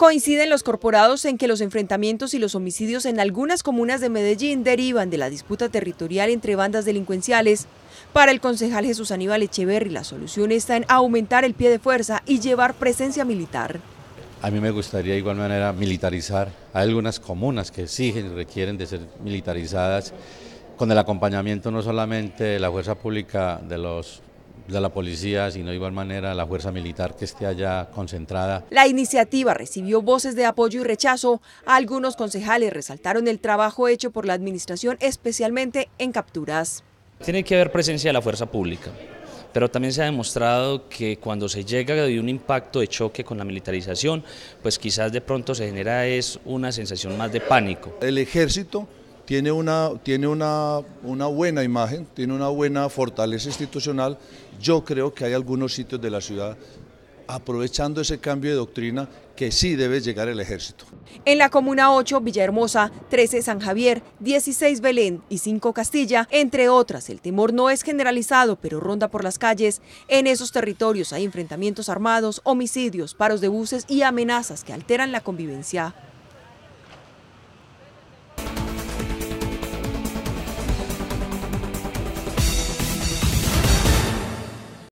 Coinciden los corporados en que los enfrentamientos y los homicidios en algunas comunas de Medellín derivan de la disputa territorial entre bandas delincuenciales. Para el concejal Jesús Aníbal Echeverri, la solución está en aumentar el pie de fuerza y llevar presencia militar. A mí me gustaría de igual manera militarizar. Hay algunas comunas que exigen y requieren de ser militarizadas con el acompañamiento no solamente de la fuerza pública de los de la policía, sino de igual manera la fuerza militar que esté allá concentrada. La iniciativa recibió voces de apoyo y rechazo. Algunos concejales resaltaron el trabajo hecho por la administración, especialmente en capturas. Tiene que haber presencia de la fuerza pública, pero también se ha demostrado que cuando se llega de un impacto de choque con la militarización, pues quizás de pronto se genera es una sensación más de pánico. El ejército tiene una, tiene una, buena imagen, tiene una buena fortaleza institucional. Yo creo que hay algunos sitios de la ciudad aprovechando ese cambio de doctrina que sí debe llegar el ejército. En la Comuna 8, Villahermosa, 13 San Javier, 16 Belén y 5 Castilla, entre otras, el temor no es generalizado, pero ronda por las calles. En esos territorios hay enfrentamientos armados, homicidios, paros de buses y amenazas que alteran la convivencia